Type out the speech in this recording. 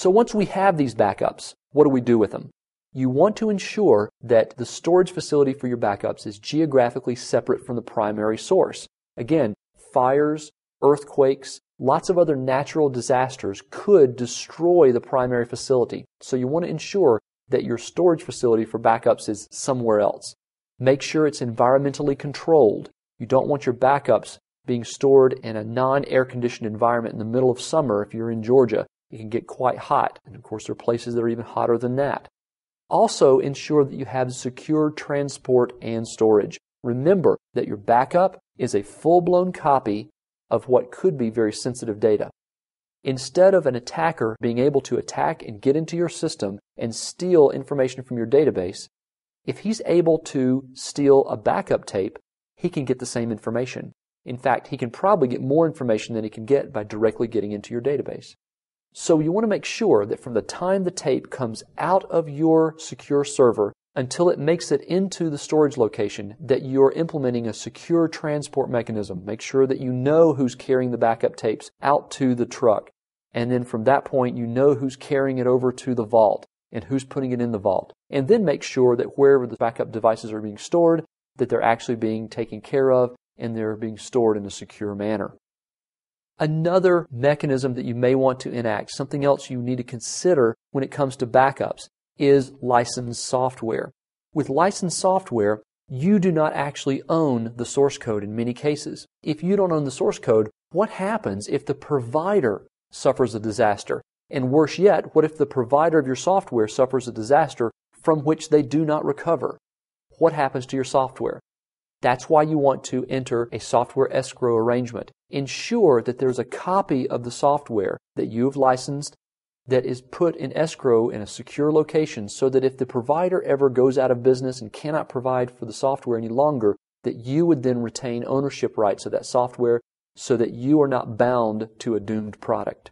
So once we have these backups, what do we do with them? You want to ensure that the storage facility for your backups is geographically separate from the primary source. Again, fires, earthquakes, lots of other natural disasters could destroy the primary facility. So you want to ensure that your storage facility for backups is somewhere else. Make sure it's environmentally controlled. You don't want your backups being stored in a non air conditioned environment in the middle of summer if you're in Georgia it can get quite hot. And of course, there are places that are even hotter than that. Also, ensure that you have secure transport and storage. Remember that your backup is a full blown copy of what could be very sensitive data. Instead of an attacker being able to attack and get into your system and steal information from your database, if he's able to steal a backup tape, he can get the same information. In fact, he can probably get more information than he can get by directly getting into your database. So you want to make sure that from the time the tape comes out of your secure server until it makes it into the storage location that you're implementing a secure transport mechanism. Make sure that you know who's carrying the backup tapes out to the truck. And then from that point, you know who's carrying it over to the vault and who's putting it in the vault. And then make sure that wherever the backup devices are being stored, that they're actually being taken care of and they're being stored in a secure manner another mechanism that you may want to enact, something else you need to consider when it comes to backups, is licensed software. With licensed software, you do not actually own the source code in many cases. If you don't own the source code, what happens if the provider suffers a disaster? And worse yet, what if the provider of your software suffers a disaster from which they do not recover? What happens to your software? That's why you want to enter a software escrow arrangement. Ensure that there's a copy of the software that you've licensed that is put in escrow in a secure location so that if the provider ever goes out of business and cannot provide for the software any longer, that you would then retain ownership rights of that software so that you are not bound to a doomed product.